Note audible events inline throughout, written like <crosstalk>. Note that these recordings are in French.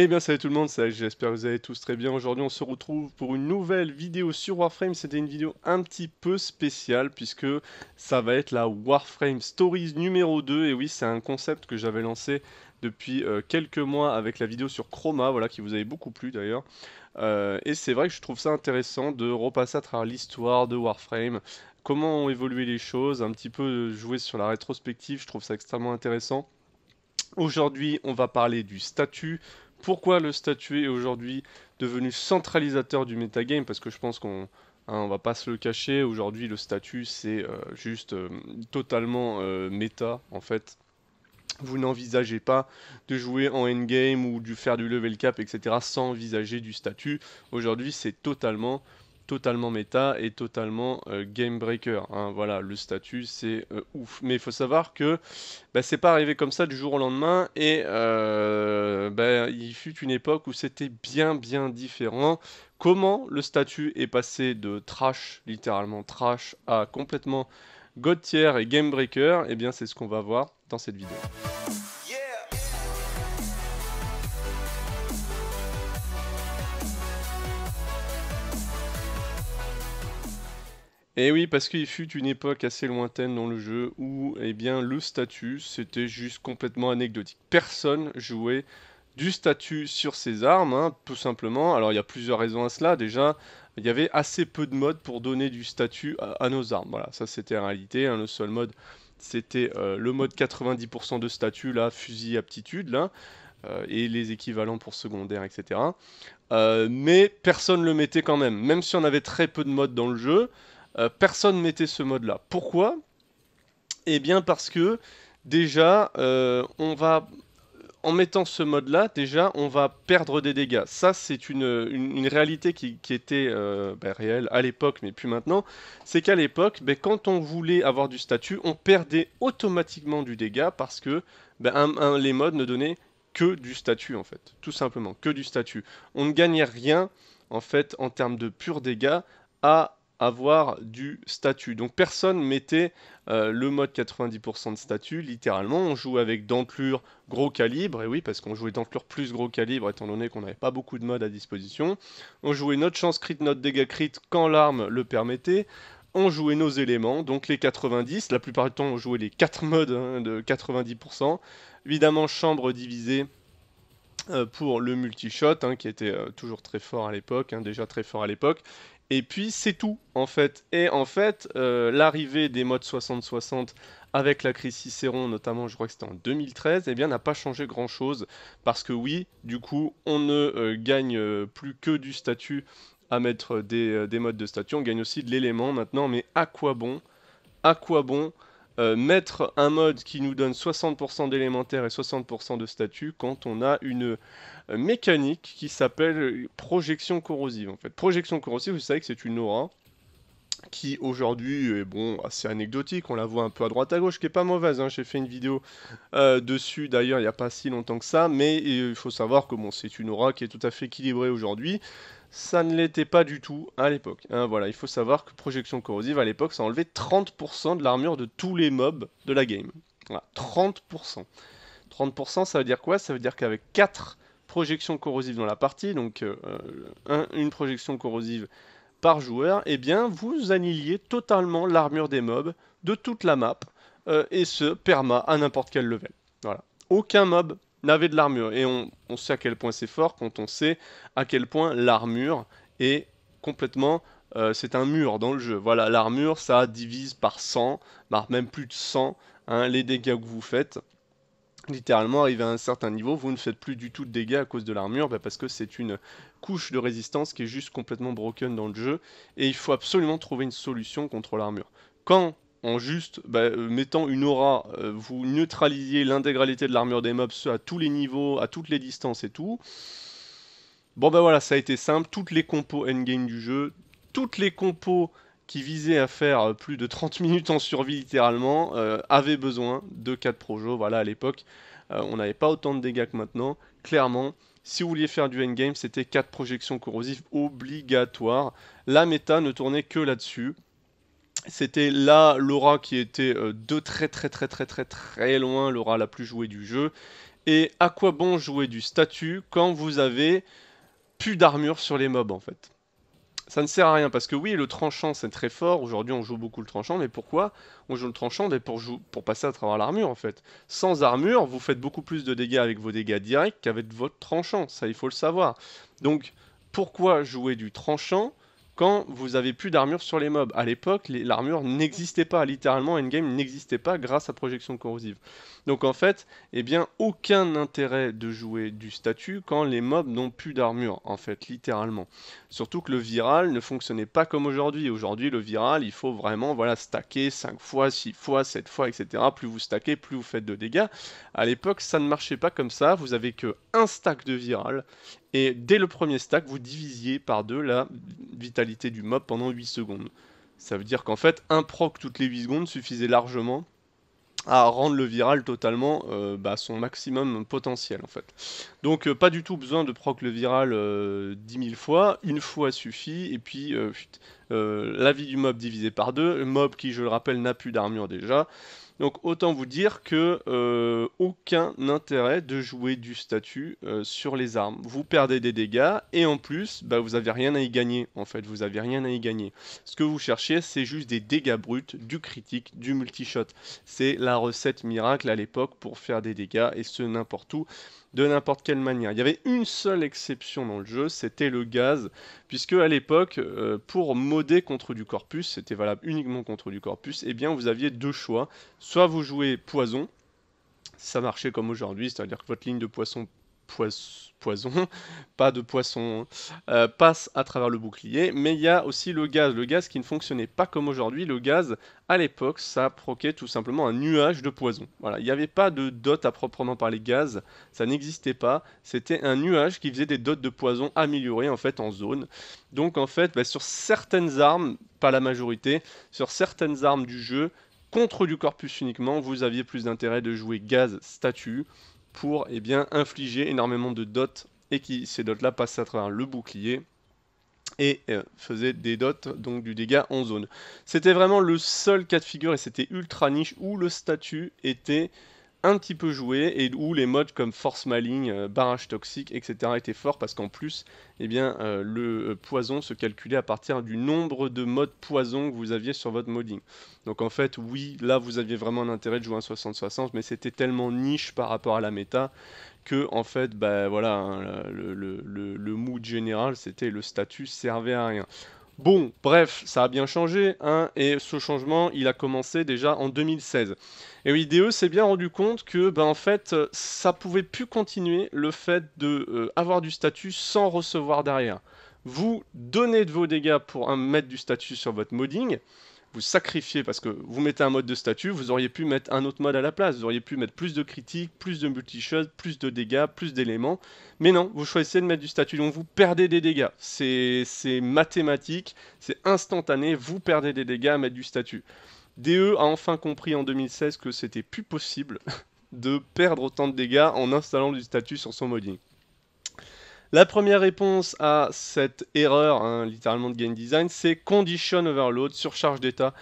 eh bien salut tout le monde, j'espère que vous allez tous très bien. Aujourd'hui on se retrouve pour une nouvelle vidéo sur Warframe. C'était une vidéo un petit peu spéciale puisque ça va être la Warframe Stories numéro 2. Et oui c'est un concept que j'avais lancé depuis euh, quelques mois avec la vidéo sur Chroma, voilà, qui vous avait beaucoup plu d'ailleurs. Euh, et c'est vrai que je trouve ça intéressant de repasser à travers l'histoire de Warframe, comment ont évolué les choses, un petit peu jouer sur la rétrospective, je trouve ça extrêmement intéressant. Aujourd'hui, on va parler du statut, pourquoi le statut est aujourd'hui devenu centralisateur du metagame, parce que je pense qu'on ne hein, on va pas se le cacher, aujourd'hui le statut c'est euh, juste euh, totalement euh, méta en fait. Vous n'envisagez pas de jouer en endgame ou de faire du level cap, etc. sans envisager du statut. Aujourd'hui c'est totalement totalement méta et totalement euh, game breaker. Hein. Voilà, le statut c'est euh, ouf. Mais il faut savoir que bah, c'est pas arrivé comme ça du jour au lendemain et euh, bah, il fut une époque où c'était bien bien différent. Comment le statut est passé de trash, littéralement trash, à complètement god tier et game breaker, et eh bien c'est ce qu'on va voir dans cette vidéo. Et eh oui, parce qu'il fut une époque assez lointaine dans le jeu où eh bien, le statut, c'était juste complètement anecdotique. Personne jouait du statut sur ses armes, hein, tout simplement. Alors il y a plusieurs raisons à cela. Déjà, il y avait assez peu de modes pour donner du statut à, nos armes. Voilà, ça c'était la réalité. Hein. Le seul mode, c'était euh, le mode 90% de statut, là, fusil aptitude, là. Euh, et les équivalents pour secondaire, etc. Euh, mais personne le mettait quand même. Même si on avait très peu de modes dans le jeu, euh, personne mettait ce mode-là. Pourquoi Eh bien parce que déjà, euh, on va en mettant ce mode-là, déjà, on va perdre des dégâts. Ça, c'est une, réalité qui, était euh, ben, réelle à l'époque, mais plus maintenant. C'est qu'à l'époque, ben, quand on voulait avoir du statut, on perdait automatiquement du dégât parce que ben, les modes ne donnaient que du statut, en fait. Tout simplement, que du statut. On ne gagnait rien, en fait, en termes de pur dégâts à avoir du statut. Donc personne mettait euh, le mode 90% de statut, littéralement on jouait avec d'enclure gros calibre, et oui parce qu'on jouait d'enclure plus gros calibre étant donné qu'on n'avait pas beaucoup de modes à disposition, on jouait notre chance crit, notre dégâts crit quand l'arme le permettait, on jouait nos éléments, donc les 90, la plupart du temps on jouait les 4 modes hein, de 90%, évidemment chambre divisée, euh, pour le multi-shot, hein, qui était euh, toujours très fort à l'époque, hein, déjà très fort à l'époque, et puis c'est tout en fait. Et en fait, euh, l'arrivée des modes 60-60 avec la crise Cicéron, notamment, je crois que c'était en 2013, et eh bien n'a pas changé grand chose. Parce que oui, du coup, on ne euh, gagne euh, plus que du statut à mettre des, des, modes de statut, on gagne aussi de l'élément maintenant, mais à quoi bon À quoi bon euh, mettre un mode qui nous donne 60% d'élémentaire et 60% de statut quand on a une euh, mécanique qui s'appelle projection corrosive. En fait, projection corrosive, vous savez que c'est une aura qui aujourd'hui est bon assez anecdotique, on la voit un peu à droite à gauche, qui est pas mauvaise. Hein. J'ai fait une vidéo euh, dessus d'ailleurs il n'y a pas si longtemps que ça, mais il faut savoir que bon, c'est une aura qui est tout à fait équilibrée aujourd'hui. Ça ne l'était pas du tout à l'époque. Hein, voilà, il faut savoir que projection corrosive à l'époque, ça enlevait 30% de l'armure de tous les mobs de la game. Voilà, 30%. 30% ça veut dire quoi Ça veut dire qu'avec 4 projections corrosives dans la partie, donc euh, euh, une projection corrosive par joueur, eh bien vous annihiliez totalement l'armure des mobs de toute la map, euh, et ce, perma à n'importe quel level. Voilà. Aucun mob avait de l'armure. Et on, sait à quel point c'est fort quand on sait à quel point l'armure est complètement... Euh, c'est un mur dans le jeu. Voilà, l'armure, ça divise par 100, même plus de 100, hein, les dégâts que vous faites. Littéralement, arrivé à un certain niveau, vous ne faites plus du tout de dégâts à cause de l'armure, bah, parce que c'est une couche de résistance qui est juste complètement broken dans le jeu, et il faut absolument trouver une solution contre l'armure. Quand en juste bah, euh, mettant une aura, euh, vous neutralisez l'intégralité de l'armure des mobs à tous les niveaux, à toutes les distances et tout. Bon ben voilà, ça a été simple, toutes les compos endgame du jeu, toutes les compos qui visaient à faire euh, plus de 30 <laughs> minutes en survie littéralement, avaient besoin de 4 projos, voilà à l'époque, on n'avait pas autant de dégâts que maintenant, clairement, si vous vouliez faire du endgame, c'était 4 projections corrosives obligatoires. La méta ne tournait que là-dessus. C'était là Laura qui était euh, de très très très très très très loin, Laura la plus jouée du jeu. Et à quoi bon jouer du statut quand vous avez plus d'armure sur les mobs en fait ça ne sert à rien parce que oui, le tranchant c'est très fort. Aujourd'hui, on joue beaucoup le tranchant, mais pourquoi on joue le tranchant mais pour, pour passer à travers l'armure en fait. Sans armure, vous faites beaucoup plus de dégâts avec vos dégâts directs qu'avec votre tranchant. Ça, il faut le savoir. Donc, pourquoi jouer du tranchant quand vous avez plus d'armure sur les mobs. À l'époque, l'armure n'existait pas, littéralement endgame n'existait pas grâce à projection corrosive. Donc en fait, eh bien aucun intérêt de jouer du statut quand les mobs n'ont plus d'armure en fait, littéralement. Surtout que le viral ne fonctionnait pas comme aujourd'hui. Aujourd'hui, le viral, il faut vraiment voilà stacker 5 fois, 6 fois, 7 fois, etc. Plus vous stackez, plus vous faites de dégâts. À l'époque, ça ne marchait pas comme ça, vous avez que un stack de viral et dès le premier stack, vous divisiez par deux la vitalité du mob pendant 8 secondes. Ça veut dire qu'en fait, un proc toutes les 8 secondes suffisait largement à rendre le viral totalement euh, bah, son maximum potentiel en fait. Donc euh, pas du tout besoin de proc le viral 10 euh, 000 fois, une fois suffit, et puis euh, la vie du mob divisé par deux, le mob qui je le rappelle n'a plus d'armure déjà, donc autant vous dire que euh, aucun intérêt de jouer du statut euh, sur les armes. Vous perdez des dégâts et en plus, bah, vous n'avez rien à y gagner. En fait, vous n'avez rien à y gagner. Ce que vous cherchez, c'est juste des dégâts bruts, du critique, du multishot. C'est la recette miracle à l'époque pour faire des dégâts et ce n'importe où de n'importe quelle manière. Il y avait une seule exception dans le jeu, c'était le gaz, puisque à l'époque, euh, pour modder contre du corpus, c'était valable uniquement contre du corpus, et eh bien vous aviez deux choix. Soit vous jouez poison, ça marchait comme aujourd'hui, c'est-à-dire que votre ligne de poisson poison, <laughs> pas de poisson, euh, passe à travers le bouclier. Mais il y a aussi le gaz, le gaz qui ne fonctionnait pas comme aujourd'hui. Le gaz, à l'époque, ça proquait tout simplement un nuage de poison. Voilà, il n'y avait pas de dot à proprement parler gaz, ça n'existait pas. C'était un nuage qui faisait des dots de poison améliorés en fait en zone. Donc en fait, bah, sur certaines armes, pas la majorité, sur certaines armes du jeu, contre du corpus uniquement, vous aviez plus d'intérêt de jouer gaz statue pour eh bien, infliger énormément de dots et qui ces dots-là passaient à travers le bouclier et euh, faisait des dots, donc du dégât en zone. C'était vraiment le seul cas de figure, et c'était ultra niche, où le statut était un petit peu joué et où les modes comme force maligne, euh, barrage toxique, etc. étaient forts parce qu'en plus, et eh bien, euh, le euh, poison se calculait à partir du nombre de modes poison que vous aviez sur votre modding. Donc en fait, oui, là vous aviez vraiment l'intérêt de jouer un 60-60, mais c'était tellement niche par rapport à la méta que en fait, ben voilà, hein, le, le mood général, c'était le statut servait à rien. Bon, bref, ça a bien changé, hein, et ce changement, il a commencé déjà en 2016. Et DE s'est bien rendu compte que, ben, en fait, euh, ça pouvait plus continuer le fait d'avoir euh, du statut sans recevoir derrière. Vous donnez de vos dégâts pour mettre du statut sur votre modding, vous sacrifiez parce que vous mettez un mode de statut, vous auriez pu mettre un autre mode à la place, vous auriez pu mettre plus de critiques, plus de multi plus de dégâts, plus d'éléments, mais non, vous choisissez de mettre du statut, donc vous perdez des dégâts. C'est mathématique, c'est instantané, vous perdez des dégâts à mettre du statut. DE a enfin compris en 2016 que c'était plus possible <laughs> de perdre autant de dégâts en installant du statut sur son modding. La première réponse à cette erreur, hein, littéralement de game design, c'est condition overload, surcharge d'état.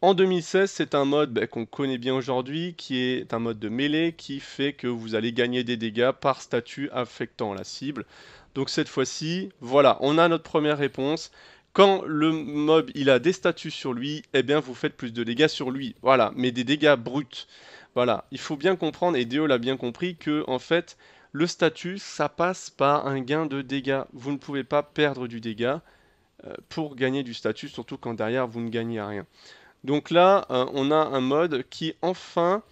En 2016, c'est un mode ben, qu'on connaît bien aujourd'hui, qui est un mode de mêlée qui fait que vous allez gagner des dégâts par statut affectant la cible. Donc cette fois-ci, voilà, on a notre première réponse. Quand le mob il a des statuts sur lui, eh bien vous faites plus de dégâts sur lui. Voilà, mais des dégâts bruts. Voilà, il faut bien comprendre, et Deo l'a bien compris, que en fait, le statut, ça passe par un gain de dégâts. Vous ne pouvez pas perdre du dégât euh, pour gagner du statut, surtout quand derrière vous ne gagnez rien. Donc là, euh, on a un mode qui enfin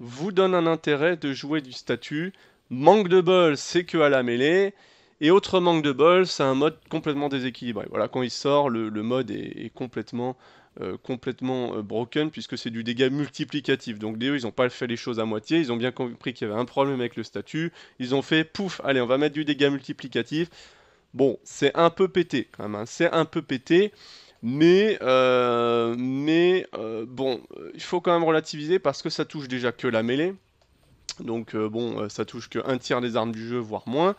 vous donne un intérêt de jouer du statut. Manque de bol, c'est que à la mêlée. Et autre manque de bol, c'est un mode complètement déséquilibré. Voilà, quand il sort, le, mode est complètement euh, complètement euh, broken puisque c'est du dégât multiplicatif. Donc d'ailleurs ils n'ont pas fait les choses à moitié, ils ont bien compris qu'il y avait un problème avec le statut, ils ont fait pouf, allez, on va mettre du dégât multiplicatif. Bon, c'est un peu pété quand même, hein. c'est un peu pété. Mais, euh, mais bon, il faut quand même relativiser parce que ça touche déjà que la mêlée. Donc bon, ça touche que un tiers des armes du jeu, voire moins.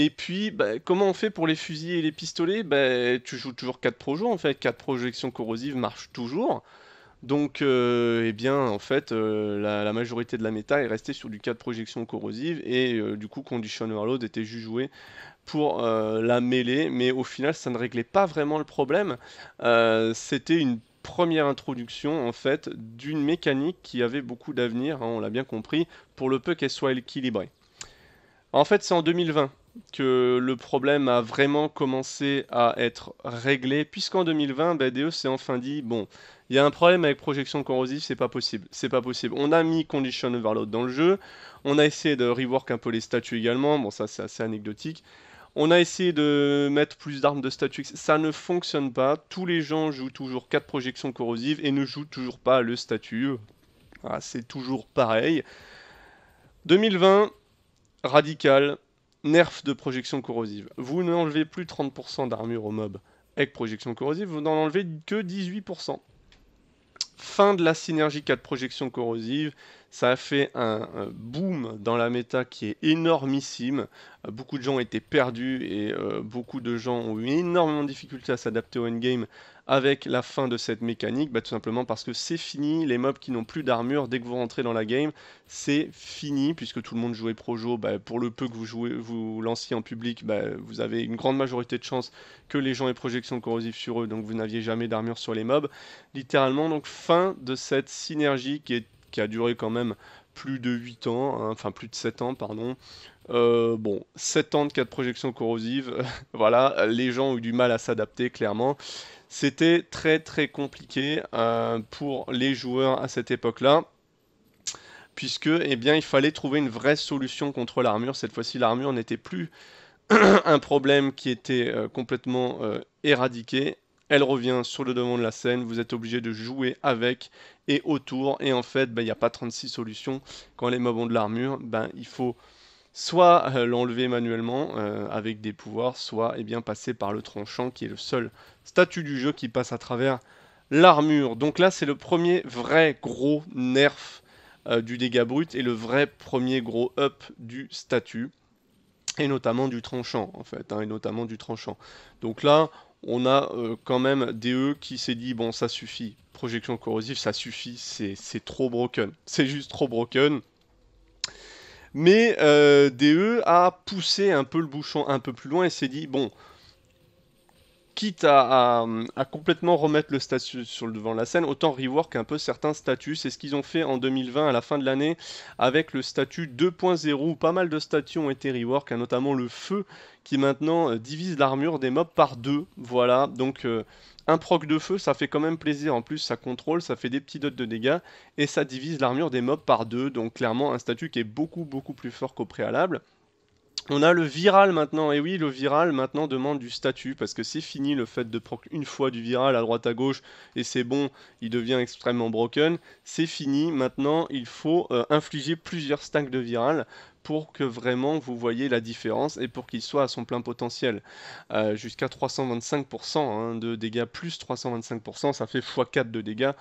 Et puis, bah, comment on fait pour les fusils et les pistolets bah, Tu joues toujours 4 projets en fait. 4 projections corrosives marchent toujours. Donc, euh, eh bien, en fait, euh, la, majorité de la méta est restée sur du 4 projections corrosives. Et euh, du coup, Condition Overload était juste joué pour la mêlée. Mais au final, ça ne réglait pas vraiment le problème. C'était une première introduction en fait d'une mécanique qui avait beaucoup d'avenir, hein, on l'a bien compris, pour le peu qu'elle soit équilibrée. En fait, c'est en 2020 que le problème a vraiment commencé à être réglé, puisqu'en 2020, BDE bah, s'est enfin dit bon, il y a un problème avec projection corrosive, c'est pas possible, c'est pas possible. On a mis condition overload dans le jeu, on a essayé de rework un peu les statuts également, bon, ça c'est assez anecdotique. On a essayé de mettre plus d'armes de statues, ça ne fonctionne pas. Tous les gens jouent toujours 4 projections corrosives et ne jouent toujours pas le statut. Ah, c'est toujours pareil. 2020, radical, Nerf de projection corrosive. Vous n'enlevez plus 30% d'armure au mob avec projection corrosive, vous n'en enlevez que 18%. Fin de la synergie 4 projection corrosive, ça a fait un, boom dans la méta qui est énormissime. Beaucoup de gens étaient perdus et euh, beaucoup de gens ont eu énormément de difficultés à s'adapter au endgame avec la fin de cette mécanique, bah, tout simplement parce que c'est fini, les mobs qui n'ont plus d'armure, dès que vous rentrez dans la game, c'est fini, puisque tout le monde jouait Projo, bah, pour le peu que vous, jouez, vous lanciez en public, bah, vous avez une grande majorité de chances que les gens aient projection corrosive sur eux, donc vous n'aviez jamais d'armure sur les mobs. Littéralement, donc fin de cette synergie qui, qui a duré quand même plus de 8 ans, hein, enfin plus de 7 ans, pardon. Euh, bon, 7 ans de cas de projection corrosive, <laughs> voilà, les gens ont eu du mal à s'adapter clairement. C'était très très compliqué euh, pour les joueurs à cette époque-là puisque eh bien, il fallait trouver une vraie solution contre l'armure. Cette fois-ci, l'armure n'était plus <clears throat> un problème qui était euh, complètement euh, éradiqué. Elle revient sur le devant de la scène, vous êtes obligé de jouer avec et autour, et en fait, ben, il n'y a pas 36 solutions. Quand les mobs ont de l'armure, ben il faut soit euh, l'enlever manuellement euh, avec des pouvoirs, soit eh bien, passer par le tranchant qui est le seul statut du jeu qui passe à travers l'armure. Donc là c'est le premier vrai gros nerf euh, du dégât brut et le vrai premier gros up du statut. Et notamment du tranchant en fait, hein, et notamment du tranchant. Donc là, on a quand même DE qui s'est dit bon ça suffit, projection corrosive ça suffit, c'est trop broken, c'est juste trop broken. Mais euh, DE a poussé un peu le bouchon un peu plus loin et s'est dit bon, quitte à, complètement remettre le statut sur le devant de la scène, autant rework un peu certains statuts. C'est ce qu'ils ont fait en 2020 à la fin de l'année avec le statut 2.0 où pas mal de statuts ont été rework, hein, notamment le feu qui maintenant euh, divise l'armure des mobs par deux. Voilà, donc euh, un proc de feu, ça fait quand même plaisir. En plus, ça contrôle, ça fait des petits dots de dégâts et ça divise l'armure des mobs par deux. Donc, clairement, un statut qui est beaucoup, beaucoup plus fort qu'au préalable. On a le viral maintenant, et oui, le viral maintenant demande du statut, parce que c'est fini le fait de proc une fois du viral à droite à gauche, et c'est bon, il devient extrêmement broken, c'est fini, maintenant il faut euh, infliger plusieurs stacks de viral pour que vraiment vous voyez la différence et pour qu'il soit à son plein potentiel. Euh, jusqu'à 325% hein, de dégâts, plus 325%, ça fait x4 de dégâts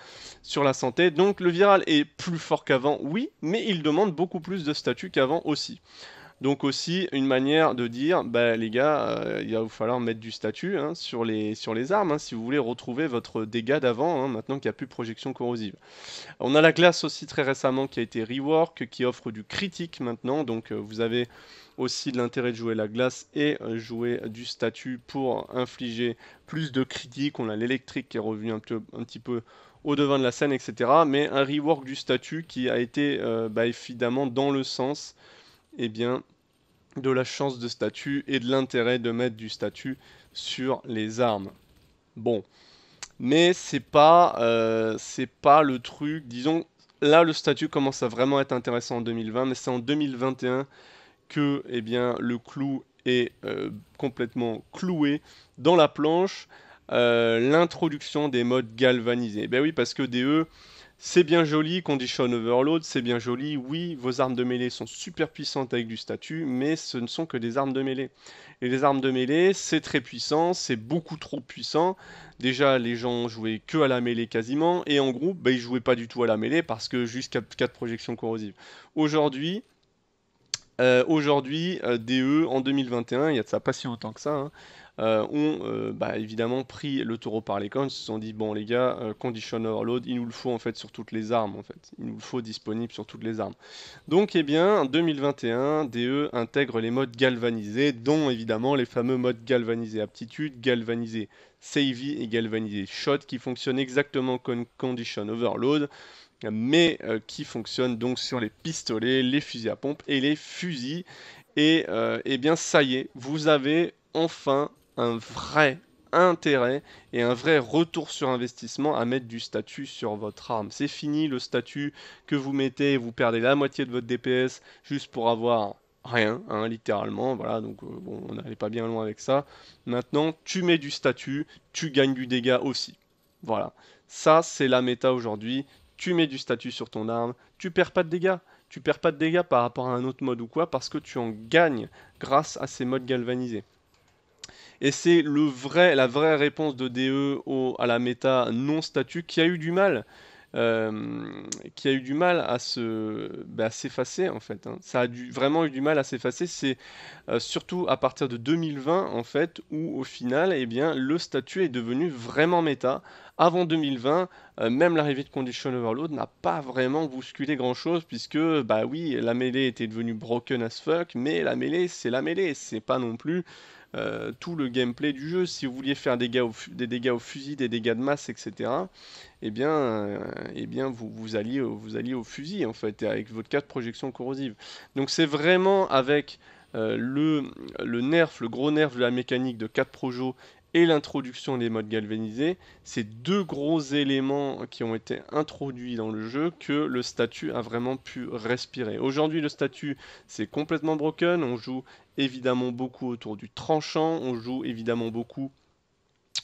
sur la santé. Donc le viral est plus fort qu'avant, oui, mais il demande beaucoup plus de statut qu'avant aussi. Donc aussi une manière de dire, bah, les gars, euh, il va falloir mettre du statut hein, sur, les, sur les armes hein, si vous voulez retrouver votre dégât d'avant, hein, maintenant qu'il n'y a plus de projection corrosive. On a la glace aussi très récemment qui a été rework, qui offre du critique maintenant, donc euh, vous avez aussi de l'intérêt de jouer la glace et euh, jouer du statut pour infliger plus de critiques. On a l'électrique qui est revenu un, peu, un petit peu au devant de la scène, etc. Mais un rework du statut qui a été bah, évidemment dans le sens eh bien, de la chance de statut et de l'intérêt de mettre du statut sur les armes. Bon, mais c'est pas, euh, c'est pas le truc. Disons, là le statut commence à vraiment être intéressant en 2020, mais c'est en 2021 que, eh bien, le clou est euh, complètement cloué dans la planche. Euh, l'introduction des modes galvanisés. Ben oui, parce que DE, c'est bien joli, condition overload, c'est bien joli. Oui, vos armes de mêlée sont super puissantes avec du statut, mais ce ne sont que des armes de mêlée. Et les armes de mêlée, c'est très puissant, c'est beaucoup trop puissant. Déjà, les gens jouaient que à la mêlée quasiment, et en groupe, ils bah, ils jouaient pas du tout à la mêlée parce que jusqu'à 4 projections corrosives. Aujourd'hui, euh, aujourd'hui, euh, DE en 2021, il y a de pas si longtemps que ça. Hein, euh, ont euh, bah, évidemment pris le taureau par les cornes, se sont dit bon les gars, euh, condition overload, il nous le faut en fait sur toutes les armes en fait, il nous le faut disponible sur toutes les armes. Donc eh bien, en 2021, DE intègre les modes galvanisés, dont évidemment les fameux modes galvanisés aptitude, galvanisés savey et galvanisés shot, qui fonctionnent exactement comme condition overload mais qui fonctionnent donc sur les pistolets, les fusils à pompe et les fusils. Et, et eh bien ça y est, vous avez enfin un vrai intérêt et un vrai retour sur investissement à mettre du statut sur votre arme. C'est fini le statut que vous mettez et vous perdez la moitié de votre DPS juste pour avoir rien, hein, littéralement. Voilà, donc euh, on n'allait pas bien loin avec ça. Maintenant, tu mets du statut, tu gagnes du dégât aussi. Voilà, ça c'est la méta aujourd'hui. Tu mets du statut sur ton arme, tu perds pas de dégâts. Tu perds pas de dégâts par rapport à un autre mode ou quoi parce que tu en gagnes grâce à ces modes galvanisés. Et c'est la vraie réponse de DE à la méta non statue qui a eu du mal. Euh, qui a eu du mal à se bah, s'effacer en fait. Hein. Ça a vraiment eu du mal à s'effacer. C'est euh, surtout à partir de 2020 en fait où au final, eh bien, le statut est devenu vraiment méta. Avant 2020, euh, même l'arrivée de Condition Overload n'a pas vraiment bousculé grand chose puisque bah oui, la mêlée était devenue broken as fuck, mais la mêlée c'est la mêlée, c'est pas non plus euh, tout le gameplay du jeu. Si vous vouliez faire des, dégâts au fusil, des dégâts de masse, etc., eh bien, euh, eh bien vous, vous, alliez, vous alliez au fusil, en fait, avec votre 4 projections corrosives. Donc c'est vraiment avec euh, le, nerf, le gros nerf de la mécanique de 4 Projo, et l'introduction des modes galvanisés, c'est deux gros éléments qui ont été introduits dans le jeu que le statut a vraiment pu respirer. Aujourd'hui, le statut, c'est complètement broken. On joue évidemment beaucoup autour du tranchant, on joue évidemment beaucoup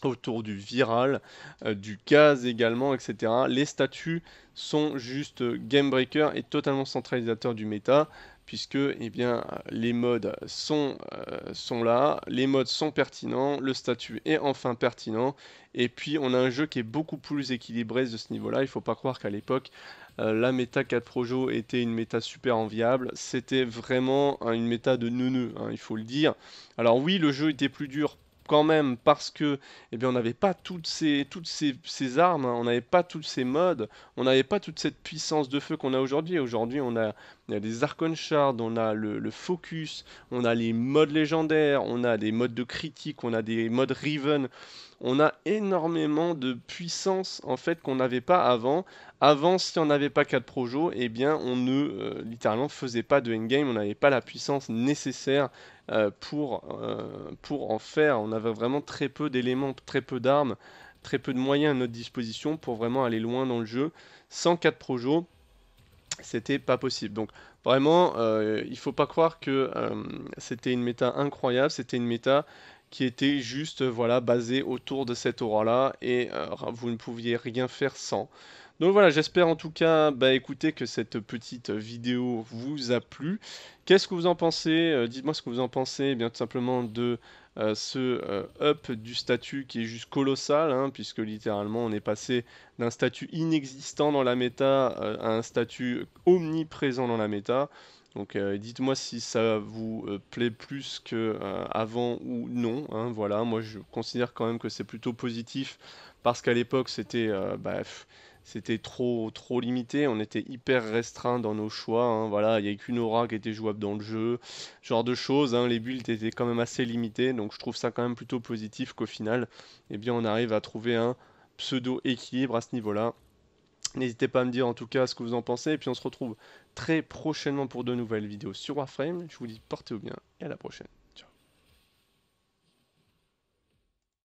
autour du viral, euh, du gaz également, etc. Les statuts sont juste game breaker et totalement centralisateur du méta puisque eh bien, les modes sont, euh, sont là, les modes sont pertinents, le statut est enfin pertinent, et puis on a un jeu qui est beaucoup plus équilibré de ce niveau-là. Il ne faut pas croire qu'à l'époque, euh, la méta 4 Projo était une méta super enviable. C'était vraiment hein, une méta de neuneu, hein, il faut le dire. Alors oui, le jeu était plus dur quand même parce que eh bien, on n'avait pas toutes ces, toutes ces, armes, hein. on n'avait pas toutes ces modes, on n'avait pas toute cette puissance de feu qu'on a aujourd'hui. Aujourd'hui, on a, des Archon Shards, on a le, Focus, on a les modes légendaires, on a des modes de critique, on a des modes Riven. On a énormément de puissance en fait qu'on n'avait pas avant. Avant, si on n'avait pas 4 Projo, eh bien, on ne euh, littéralement faisait pas de endgame, on n'avait pas la puissance nécessaire euh, pour, euh, pour en faire. On avait vraiment très peu d'éléments, très peu d'armes, très peu de moyens à notre disposition pour vraiment aller loin dans le jeu. Sans 4 projo, c'était pas possible. Donc vraiment, euh, il faut pas croire que c'était une méta incroyable, c'était une méta qui était juste voilà basée autour de cette aura là et vous ne pouviez rien faire sans. Donc voilà, j'espère en tout cas, bah écoutez, que cette petite vidéo vous a plu. Qu'est-ce que vous en pensez euh, Dites-moi ce que vous en pensez, eh bien tout simplement de euh, ce euh, up du statut qui est juste colossal, hein, puisque littéralement on est passé d'un statut inexistant dans la méta à un statut omniprésent dans la méta. Donc dites-moi si ça vous plaît plus que avant ou non. Hein, voilà, moi je considère quand même que c'est plutôt positif parce qu'à l'époque c'était bah, c'était trop trop limité. On était hyper restreint dans nos choix. Hein. Voilà, il n'y avait qu'une aura qui était jouable dans le jeu, genre de choses. Hein. Les builds étaient quand même assez limités, donc je trouve ça quand même plutôt positif qu'au final, eh bien, on arrive à trouver un pseudo équilibre à ce niveau-là. N'hésitez pas à me dire en tout cas ce que vous en pensez, et puis on se retrouve très prochainement pour de nouvelles vidéos sur Warframe. Je vous dis portez-vous bien et à la prochaine.